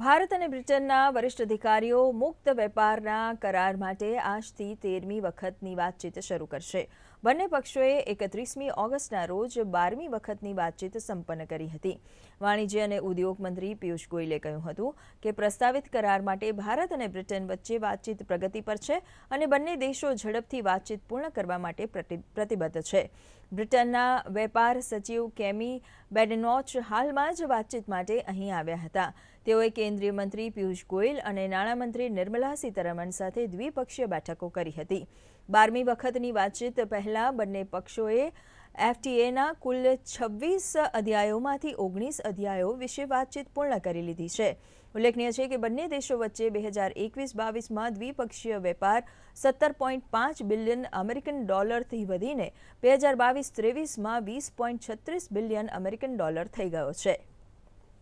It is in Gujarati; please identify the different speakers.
Speaker 1: ભારત અને બ્રિટનના વરિષ્ઠ અધિકારીઓ મુક્ત વેપારના કરાર માટે આજથી તેરમી વખતની વાતચીત શરૂ કરશે બંને પક્ષોએ એકત્રીસમી ઓગસ્ટના રોજ બારમી વખતની વાતચીત સંપન્ન કરી હતી વાણિજ્ય અને ઉદ્યોગ મંત્રી પિયુષ ગોયલે કહ્યું હતું કે પ્રસ્તાવિત કરાર માટે ભારત અને બ્રિટન વચ્ચે વાતચીત પ્રગતિ પર છે અને બંને દેશો ઝડપથી વાતચીત પૂર્ણ કરવા માટે પ્રતિબદ્ધ છે બ્રિટનના વેપાર સચિવ કેમી બેડનોચ હાલમાં જ વાતચીત માટે અહીં આવ્યા હતા તેઓએ કેન્દ્રીય મંત્રી પિયુષ ગોયલ અને નાણામંત્રી નિર્મલા સીતારમણ સાથે દ્વિપક્ષીય બેઠકો કરી હતી બારમી વખતની વાતચીત પહેલાં બંને પક્ષોએ એફટીએના કુલ છવ્વીસ અધ્યાયોમાંથી ઓગણીસ અધ્યાયો વિશે વાતચીત પૂર્ણ કરી લીધી છે ઉલ્લેખનીય છે કે બંને દેશો વચ્ચે બે હજાર એકવીસ બાવીસમાં દ્વિપક્ષીય વેપાર સત્તર પોઈન્ટ પાંચ બિલિયન અમેરિકન ડોલરથી વધીને બે હજાર બાવીસ ત્રેવીસમાં વીસ પોઈન્ટ છત્રીસ બિલિયન અમેરિકન ડોલર થઈ ગયો છે